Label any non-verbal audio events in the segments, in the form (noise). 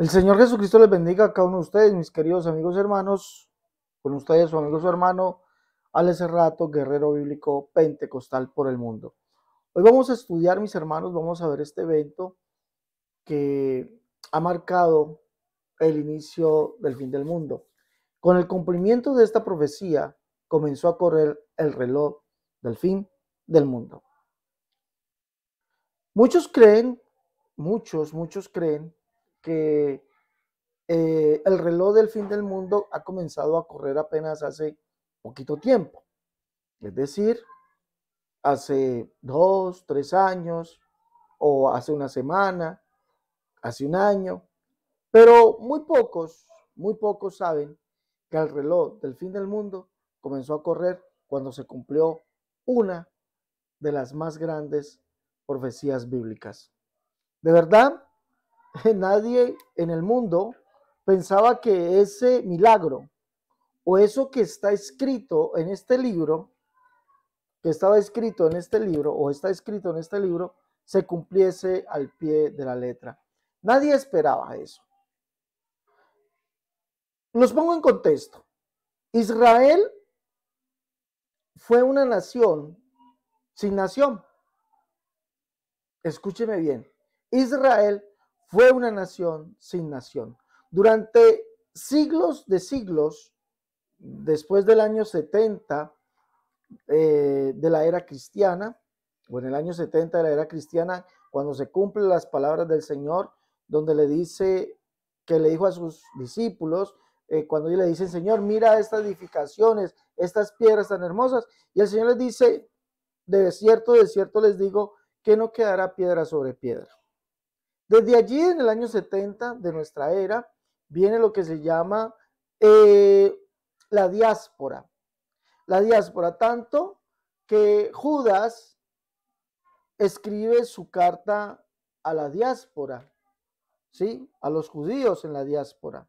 El Señor Jesucristo les bendiga a cada uno de ustedes, mis queridos amigos y hermanos, con ustedes su amigo, su hermano, Alex Rato, guerrero bíblico pentecostal por el mundo. Hoy vamos a estudiar, mis hermanos, vamos a ver este evento que ha marcado el inicio del fin del mundo. Con el cumplimiento de esta profecía comenzó a correr el reloj del fin del mundo. Muchos creen, muchos, muchos creen que eh, el reloj del fin del mundo ha comenzado a correr apenas hace poquito tiempo. Es decir, hace dos, tres años, o hace una semana, hace un año. Pero muy pocos, muy pocos saben que el reloj del fin del mundo comenzó a correr cuando se cumplió una de las más grandes profecías bíblicas. De verdad, (laughs) nadie en el mundo pensaba que ese milagro o eso que está escrito en este libro, que estaba escrito en este libro o está escrito en este libro, se cumpliese al pie de la letra. Nadie esperaba eso. Los pongo en contexto. Israel fue una nación sin nación. Escúcheme bien. Israel fue una nación sin nación. Durante siglos de siglos, después del año 70 eh, de la era cristiana, o en el año 70 de la era cristiana, cuando se cumplen las palabras del Señor, donde le dice que le dijo a sus discípulos, eh, cuando ellos le dicen, Señor, mira estas edificaciones, estas piedras tan hermosas, y el Señor les dice, de cierto, de cierto les digo, que no quedará piedra sobre piedra. Desde allí, en el año 70 de nuestra era, viene lo que se llama eh, la diáspora. La diáspora, tanto que Judas escribe su carta a la diáspora, ¿sí? A los judíos en la diáspora,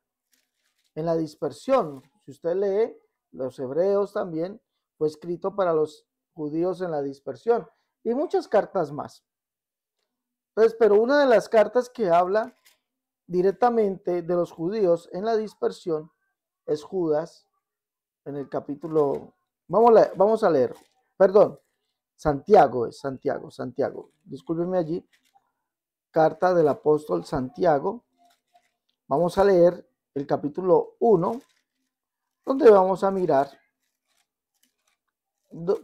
en la dispersión. Si usted lee, los hebreos también fue escrito para los judíos en la dispersión y muchas cartas más. Entonces, pero una de las cartas que habla directamente de los judíos en la dispersión es Judas, en el capítulo, vamos a leer, perdón, Santiago es Santiago, Santiago, discúlpenme allí, carta del apóstol Santiago, vamos a leer el capítulo 1, donde vamos a mirar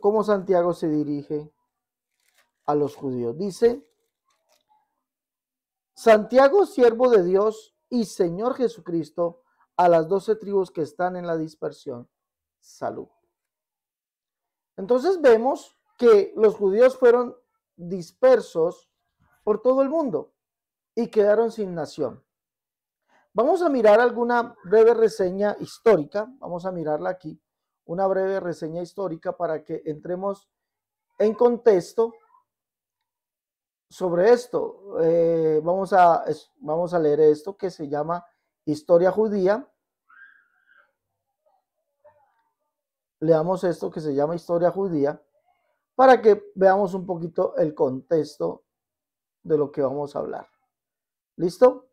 cómo Santiago se dirige a los judíos. Dice, Santiago, siervo de Dios y Señor Jesucristo, a las doce tribus que están en la dispersión, salud. Entonces vemos que los judíos fueron dispersos por todo el mundo y quedaron sin nación. Vamos a mirar alguna breve reseña histórica, vamos a mirarla aquí, una breve reseña histórica para que entremos en contexto sobre esto, eh, vamos, a, vamos a leer esto que se llama Historia Judía. Leamos esto que se llama Historia Judía para que veamos un poquito el contexto de lo que vamos a hablar. ¿Listo?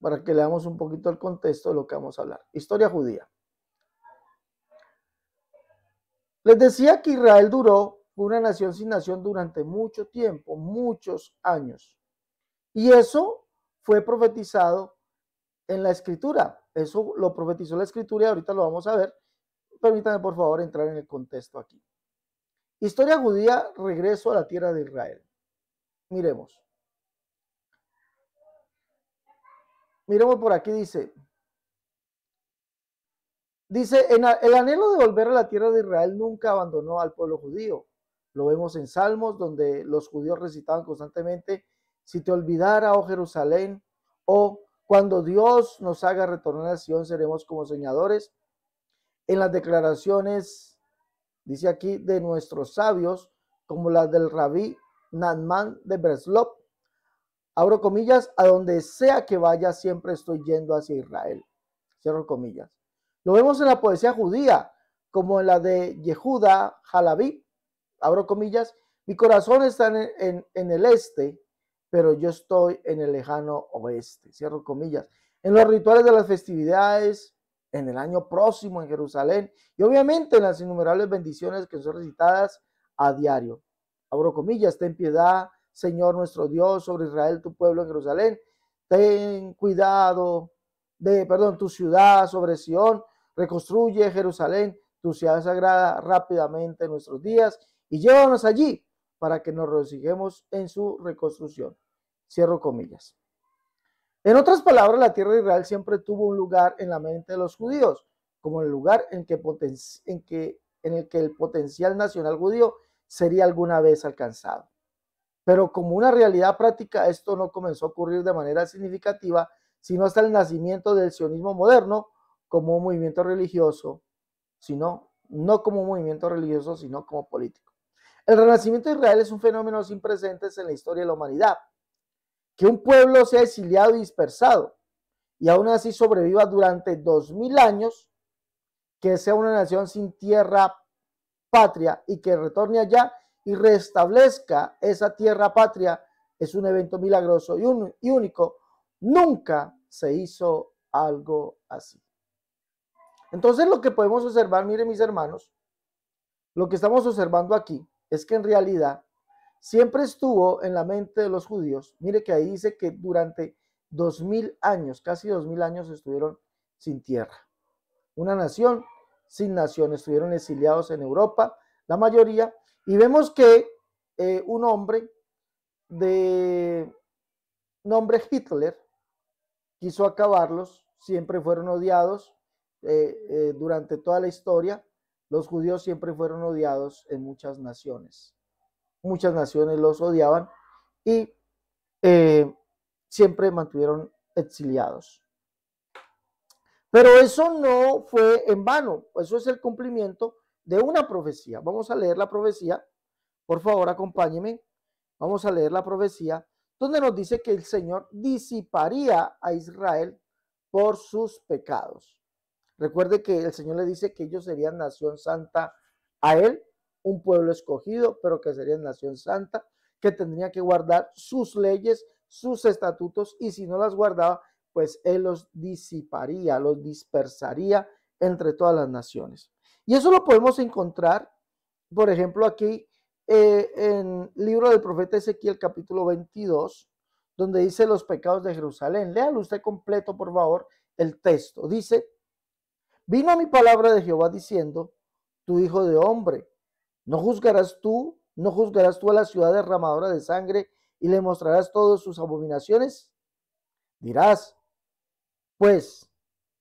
Para que leamos un poquito el contexto de lo que vamos a hablar. Historia judía. Les decía que Israel duró una nación sin nación durante mucho tiempo, muchos años. Y eso fue profetizado en la escritura. Eso lo profetizó la escritura y ahorita lo vamos a ver. Permítanme, por favor, entrar en el contexto aquí. Historia judía, regreso a la tierra de Israel. Miremos. Miremos por aquí, dice, Dice, en el anhelo de volver a la tierra de Israel nunca abandonó al pueblo judío. Lo vemos en Salmos, donde los judíos recitaban constantemente, si te olvidara, oh Jerusalén, o cuando Dios nos haga retornar a Sion, seremos como soñadores. En las declaraciones, dice aquí, de nuestros sabios, como las del rabí Nanman de Breslov, abro comillas, a donde sea que vaya, siempre estoy yendo hacia Israel. Cierro comillas. Lo vemos en la poesía judía, como en la de Yehuda Jalabí, abro comillas, mi corazón está en, el este, pero yo estoy en el lejano oeste, cierro comillas. En los rituales de las festividades, en el año próximo en Jerusalén y obviamente en las innumerables bendiciones que son recitadas a diario. Abro comillas, ten piedad, Señor nuestro Dios, sobre Israel, tu pueblo en Jerusalén. Ten cuidado de, perdón, tu ciudad sobre Sión, Reconstruye Jerusalén, tu ciudad sagrada, rápidamente en nuestros días y llévanos allí para que nos resiguemos en su reconstrucción. Cierro comillas. En otras palabras, la tierra de Israel siempre tuvo un lugar en la mente de los judíos, como el lugar en, que, en el que el potencial nacional judío sería alguna vez alcanzado. Pero como una realidad práctica, esto no comenzó a ocurrir de manera significativa, sino hasta el nacimiento del sionismo moderno, como un movimiento religioso, sino no como un movimiento religioso, sino como político. El renacimiento de Israel es un fenómeno sin precedentes en la historia de la humanidad. Que un pueblo sea exiliado y dispersado y aún así sobreviva durante dos mil años, que sea una nación sin tierra patria y que retorne allá y restablezca esa tierra patria es un evento milagroso y único. Nunca se hizo algo así. Entonces lo que podemos observar, mire mis hermanos, lo que estamos observando aquí es que en realidad siempre estuvo en la mente de los judíos. Mire que ahí dice que durante dos mil años, casi dos mil años estuvieron sin tierra. Una nación sin nación, estuvieron exiliados en Europa, la mayoría, y vemos que eh, un hombre de nombre Hitler quiso acabarlos, siempre fueron odiados, eh, eh, durante toda la historia, los judíos siempre fueron odiados en muchas naciones. Muchas naciones los odiaban y eh, siempre mantuvieron exiliados. Pero eso no fue en vano, eso es el cumplimiento de una profecía. Vamos a leer la profecía, por favor acompáñenme, vamos a leer la profecía donde nos dice que el Señor disiparía a Israel por sus pecados. Recuerde que el Señor le dice que ellos serían nación santa a Él, un pueblo escogido, pero que serían nación santa, que tendría que guardar sus leyes, sus estatutos, y si no las guardaba, pues Él los disiparía, los dispersaría entre todas las naciones. Y eso lo podemos encontrar, por ejemplo, aquí eh, en el libro del profeta Ezequiel capítulo 22, donde dice los pecados de Jerusalén. Léalo usted completo, por favor, el texto. Dice, Vino a mi palabra de Jehová diciendo, tu hijo de hombre, no juzgarás tú, no juzgarás tú a la ciudad derramadora de sangre y le mostrarás todas sus abominaciones. Dirás, pues,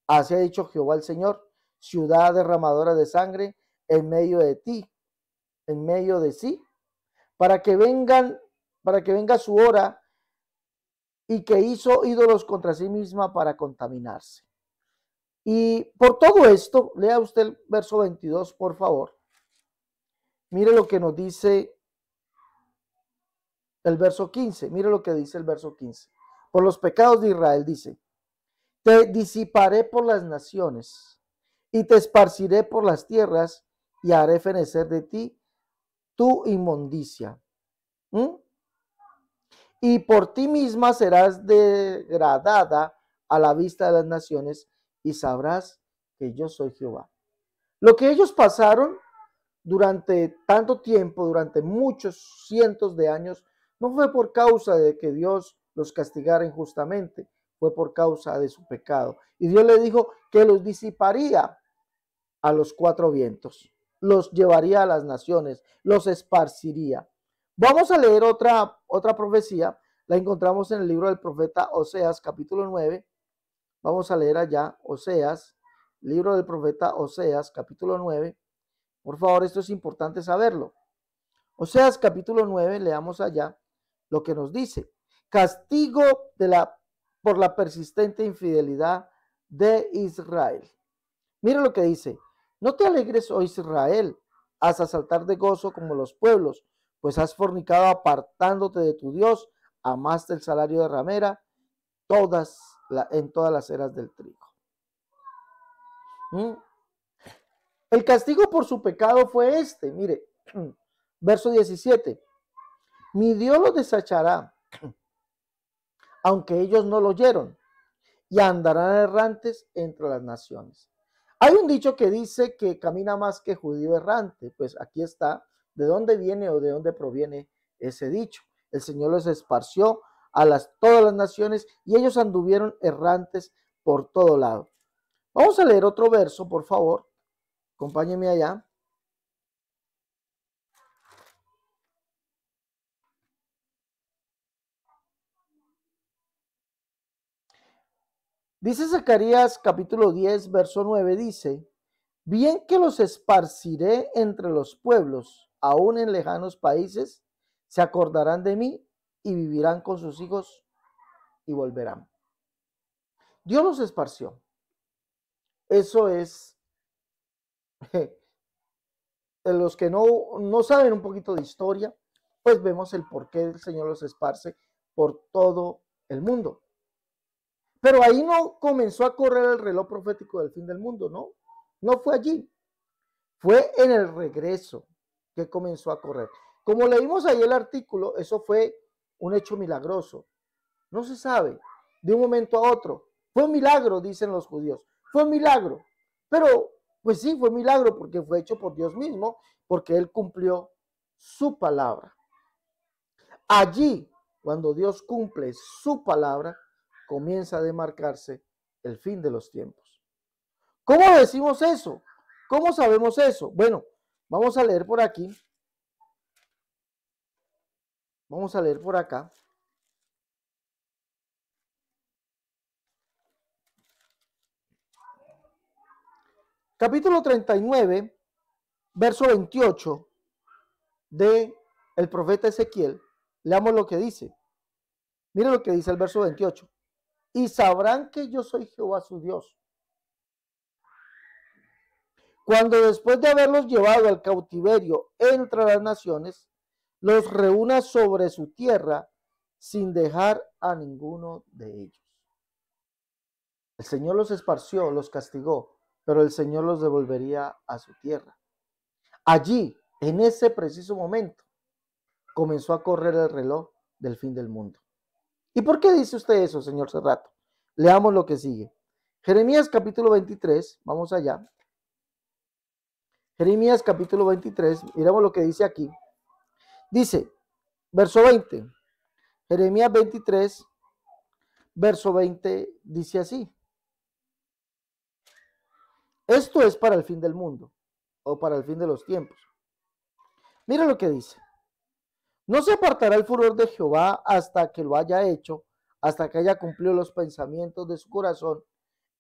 así ha dicho Jehová el Señor, ciudad derramadora de sangre en medio de ti, en medio de sí, para que vengan, para que venga su hora y que hizo ídolos contra sí misma para contaminarse. Y por todo esto, lea usted el verso 22, por favor. Mire lo que nos dice el verso 15. Mire lo que dice el verso 15. Por los pecados de Israel dice, te disiparé por las naciones y te esparciré por las tierras y haré fenecer de ti tu inmundicia. Y por ti misma serás degradada a la vista de las naciones y sabrás que yo soy Jehová. Lo que ellos pasaron durante tanto tiempo, durante muchos cientos de años, no fue por causa de que Dios los castigara injustamente, fue por causa de su pecado. Y Dios le dijo que los disiparía a los cuatro vientos, los llevaría a las naciones, los esparciría. Vamos a leer otra, otra profecía, la encontramos en el libro del profeta Oseas capítulo 9, Vamos a leer allá Oseas, libro del profeta Oseas, capítulo 9. Por favor, esto es importante saberlo. Oseas capítulo 9, leamos allá lo que nos dice. Castigo de la, por la persistente infidelidad de Israel. Mira lo que dice. No te alegres, oh Israel, hasta saltar de gozo como los pueblos, pues has fornicado apartándote de tu Dios, amaste el salario de ramera, todas en todas las eras del trigo. ¿Mm? El castigo por su pecado fue este, mire, (clears throat) verso 17, mi Dios lo desachará, (clears throat) aunque ellos no lo oyeron, y andarán errantes entre las naciones. Hay un dicho que dice que camina más que judío errante, pues aquí está de dónde viene o de dónde proviene ese dicho. El Señor los esparció a las, todas las naciones y ellos anduvieron errantes por todo lado. Vamos a leer otro verso, por favor. acompáñeme allá. Dice Zacarías capítulo 10, verso 9, dice, bien que los esparciré entre los pueblos, aún en lejanos países, se acordarán de mí y vivirán con sus hijos y volverán. Dios los esparció. Eso es (laughs) los que no, no saben un poquito de historia, pues vemos el por qué el Señor los esparce por todo el mundo. Pero ahí no comenzó a correr el reloj profético del fin del mundo, ¿no? No fue allí. Fue en el regreso que comenzó a correr. Como leímos ahí el artículo, eso fue un hecho milagroso. No se sabe de un momento a otro. Fue un milagro, dicen los judíos. Fue un milagro. Pero, pues sí, fue un milagro porque fue hecho por Dios mismo, porque Él cumplió su palabra. Allí, cuando Dios cumple su palabra, comienza a demarcarse el fin de los tiempos. ¿Cómo decimos eso? ¿Cómo sabemos eso? Bueno, vamos a leer por aquí Vamos a leer por acá. Capítulo 39, verso 28 de el profeta Ezequiel. Leamos lo que dice. Mire lo que dice el verso 28. Y sabrán que yo soy Jehová su Dios. Cuando después de haberlos llevado al cautiverio entre las naciones, los reúna sobre su tierra sin dejar a ninguno de ellos. El Señor los esparció, los castigó, pero el Señor los devolvería a su tierra. Allí, en ese preciso momento, comenzó a correr el reloj del fin del mundo. ¿Y por qué dice usted eso, señor Cerrato? Leamos lo que sigue. Jeremías capítulo 23, vamos allá. Jeremías capítulo 23, miremos lo que dice aquí. Dice, verso 20, Jeremías 23, verso 20, dice así. Esto es para el fin del mundo o para el fin de los tiempos. Mira lo que dice. No se apartará el furor de Jehová hasta que lo haya hecho, hasta que haya cumplido los pensamientos de su corazón.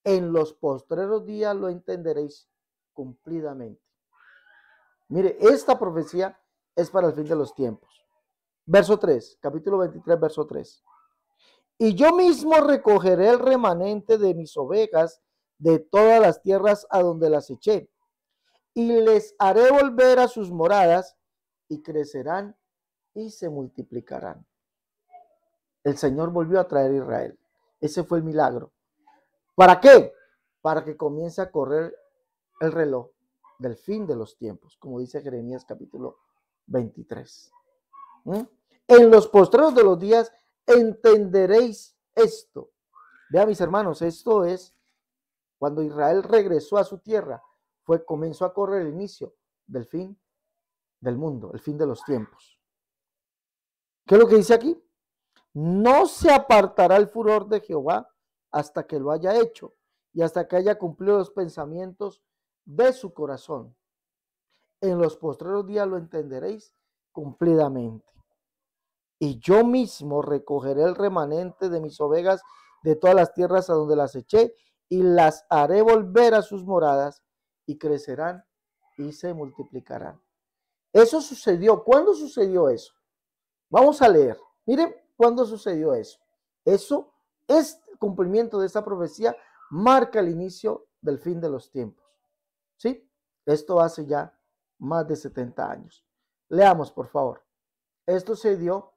En los postreros días lo entenderéis cumplidamente. Mire, esta profecía es para el fin de los tiempos. Verso 3, capítulo 23, verso 3. Y yo mismo recogeré el remanente de mis ovejas de todas las tierras a donde las eché, y les haré volver a sus moradas, y crecerán y se multiplicarán. El Señor volvió a traer a Israel. Ese fue el milagro. ¿Para qué? Para que comience a correr el reloj del fin de los tiempos, como dice Jeremías capítulo 23. ¿Mm? En los postreros de los días entenderéis esto. Vean mis hermanos, esto es cuando Israel regresó a su tierra, fue comenzó a correr el inicio del fin del mundo, el fin de los tiempos. ¿Qué es lo que dice aquí? No se apartará el furor de Jehová hasta que lo haya hecho y hasta que haya cumplido los pensamientos de su corazón en los postreros días lo entenderéis cumplidamente. Y yo mismo recogeré el remanente de mis ovejas de todas las tierras a donde las eché y las haré volver a sus moradas y crecerán y se multiplicarán. Eso sucedió. ¿Cuándo sucedió eso? Vamos a leer. Miren cuándo sucedió eso. Eso, es este cumplimiento de esa profecía marca el inicio del fin de los tiempos. ¿Sí? Esto hace ya más de 70 años. Leamos, por favor. Esto se dio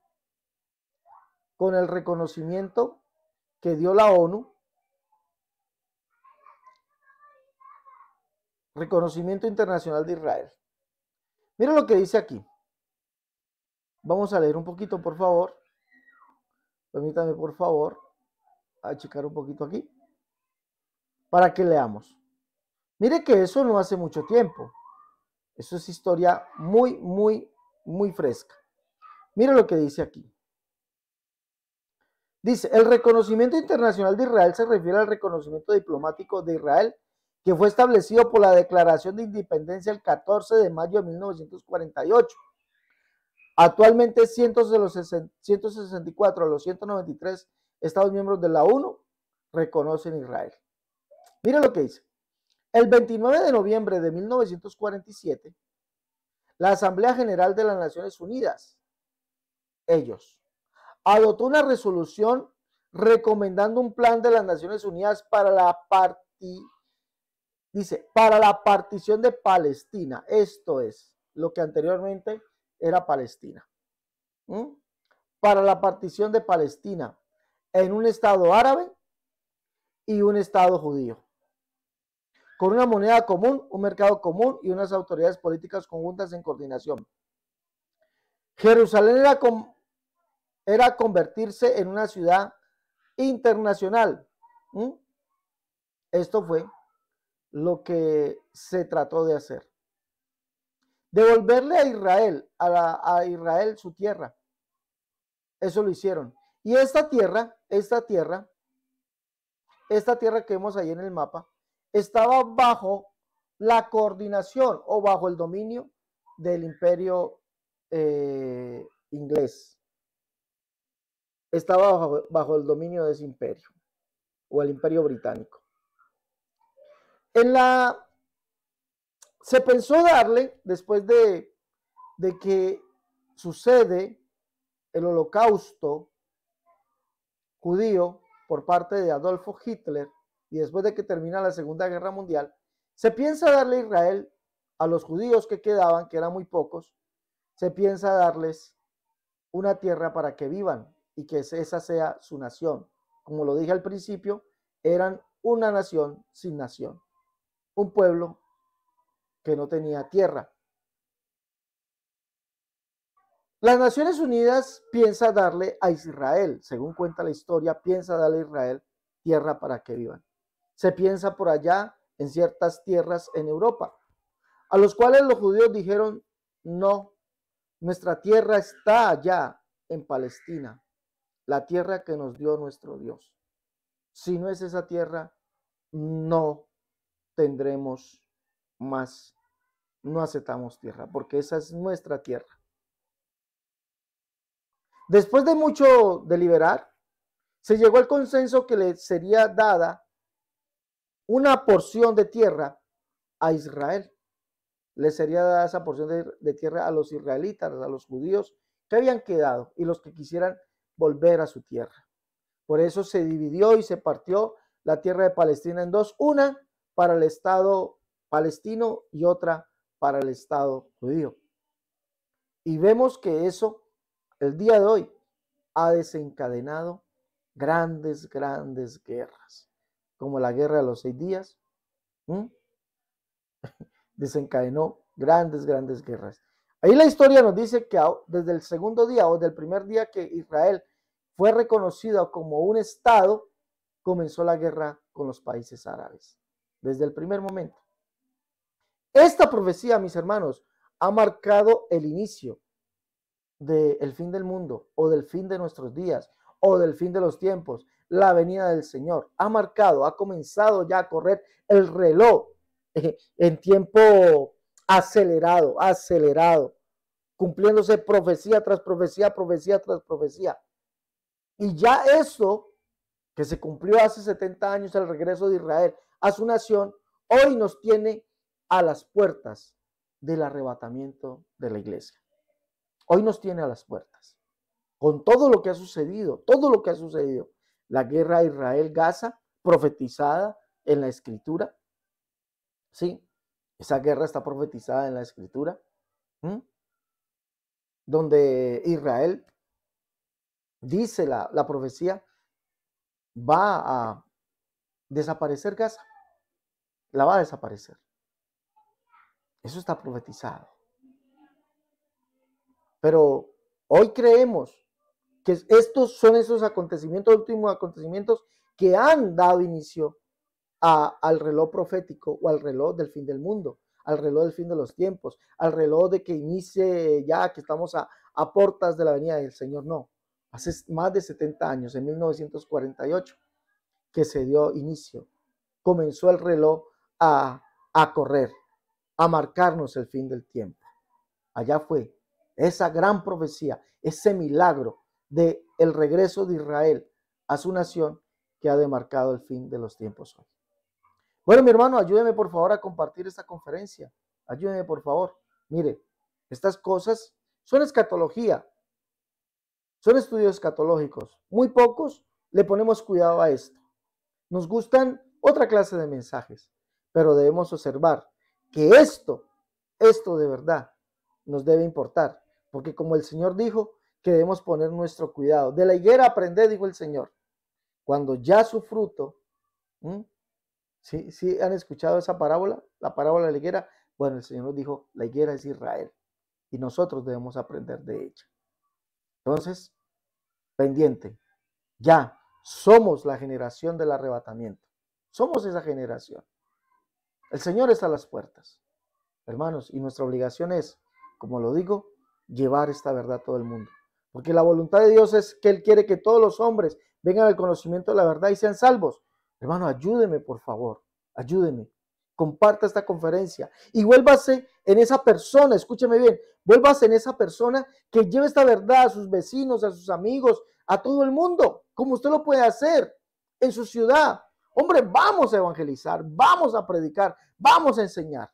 con el reconocimiento que dio la ONU, reconocimiento internacional de Israel. Mira lo que dice aquí. Vamos a leer un poquito, por favor. Permítame, por favor, achicar un poquito aquí para que leamos. Mire que eso no hace mucho tiempo. Eso es historia muy, muy, muy fresca. Mira lo que dice aquí. Dice, el reconocimiento internacional de Israel se refiere al reconocimiento diplomático de Israel que fue establecido por la Declaración de Independencia el 14 de mayo de 1948. Actualmente cientos de los 164 a los 193 Estados miembros de la ONU reconocen Israel. Mira lo que dice. El 29 de noviembre de 1947, la Asamblea General de las Naciones Unidas, ellos, adoptó una resolución recomendando un plan de las Naciones Unidas para la dice, para la partición de Palestina. Esto es lo que anteriormente era Palestina. Para la partición de Palestina en un Estado árabe y un Estado judío con una moneda común, un mercado común y unas autoridades políticas conjuntas en coordinación. Jerusalén era, convertirse en una ciudad internacional. Esto fue lo que se trató de hacer. Devolverle a Israel, a Israel su tierra. Eso lo hicieron. Y esta tierra, esta tierra, esta tierra que vemos ahí en el mapa, estaba bajo la coordinación o bajo el dominio del imperio eh, inglés. Estaba bajo, bajo el dominio de ese imperio o el imperio británico. En la se pensó darle, después de, de, que sucede el holocausto judío por parte de Adolfo Hitler, y después de que termina la Segunda Guerra Mundial, se piensa darle a Israel, a los judíos que quedaban, que eran muy pocos, se piensa darles una tierra para que vivan y que esa sea su nación. Como lo dije al principio, eran una nación sin nación, un pueblo que no tenía tierra. Las Naciones Unidas piensa darle a Israel, según cuenta la historia, piensa darle a Israel tierra para que vivan se piensa por allá en ciertas tierras en Europa, a los cuales los judíos dijeron, no, nuestra tierra está allá en Palestina, la tierra que nos dio nuestro Dios. Si no es esa tierra, no tendremos más, no aceptamos tierra, porque esa es nuestra tierra. Después de mucho deliberar, se llegó al consenso que le sería dada una porción de tierra a Israel. Le sería dada esa porción de, de tierra a los israelitas, a los judíos que habían quedado y los que quisieran volver a su tierra. Por eso se dividió y se partió la tierra de Palestina en dos, una para el Estado palestino y otra para el Estado judío. Y vemos que eso, el día de hoy, ha desencadenado grandes, grandes guerras como la guerra de los seis días, (laughs) desencadenó grandes, grandes guerras. Ahí la historia nos dice que desde el segundo día o del primer día que Israel fue reconocido como un Estado, comenzó la guerra con los países árabes, desde el primer momento. Esta profecía, mis hermanos, ha marcado el inicio del fin del mundo o del fin de nuestros días o del fin de los tiempos, la venida del Señor. Ha marcado, ha comenzado ya a correr el reloj eh, en tiempo acelerado, acelerado, cumpliéndose profecía tras profecía, profecía tras profecía. Y ya eso que se cumplió hace 70 años el regreso de Israel a su nación, hoy nos tiene a las puertas del arrebatamiento de la iglesia. Hoy nos tiene a las puertas. Con todo lo que ha sucedido, todo lo que ha sucedido, la guerra Israel-Gaza profetizada en la escritura. ¿Sí? Esa guerra está profetizada en la escritura. Donde Israel, dice la, la profecía, va a desaparecer Gaza. La va a desaparecer. Eso está profetizado. Pero hoy creemos que estos son esos acontecimientos, últimos acontecimientos que han dado inicio al reloj profético o al reloj del fin del mundo, al reloj del fin de los tiempos, al reloj de que inicie ya que estamos a, a portas de la venida del Señor. No, hace más de 70 años, en 1948, que se dio inicio. Comenzó el reloj a, a correr, a marcarnos el fin del tiempo. Allá fue esa gran profecía, ese milagro de el regreso de Israel a su nación que ha demarcado el fin de los tiempos hoy. Bueno, mi hermano, ayúdeme por favor a compartir esta conferencia. Ayúdeme por favor. Mire, estas cosas son escatología. Son estudios escatológicos. Muy pocos le ponemos cuidado a esto. Nos gustan otra clase de mensajes, pero debemos observar que esto, esto de verdad nos debe importar, porque como el Señor dijo, que debemos poner nuestro cuidado. De la higuera aprender, dijo el Señor, cuando ya su fruto, ¿sí? ¿sí, sí han escuchado esa parábola? La parábola de la higuera. Bueno, el Señor nos dijo, la higuera es Israel y nosotros debemos aprender de ella. Entonces, pendiente, ya somos la generación del arrebatamiento. Somos esa generación. El Señor está a las puertas, hermanos, y nuestra obligación es, como lo digo, llevar esta verdad a todo el mundo. Porque la voluntad de Dios es que Él quiere que todos los hombres vengan al conocimiento de la verdad y sean salvos. Hermano, ayúdeme, por favor. Ayúdeme. Comparta esta conferencia y vuélvase en esa persona, escúcheme bien, vuélvase en esa persona que lleve esta verdad a sus vecinos, a sus amigos, a todo el mundo, como usted lo puede hacer en su ciudad. Hombre, vamos a evangelizar, vamos a predicar, vamos a enseñar.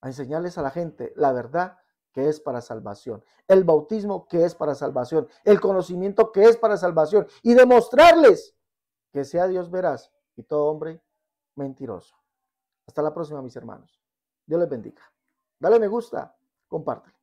A enseñarles a la gente la verdad que es para salvación, el bautismo que es para salvación, el conocimiento que es para salvación y demostrarles que sea Dios veraz y todo hombre mentiroso. Hasta la próxima, mis hermanos. Dios les bendiga. Dale me gusta, comparte.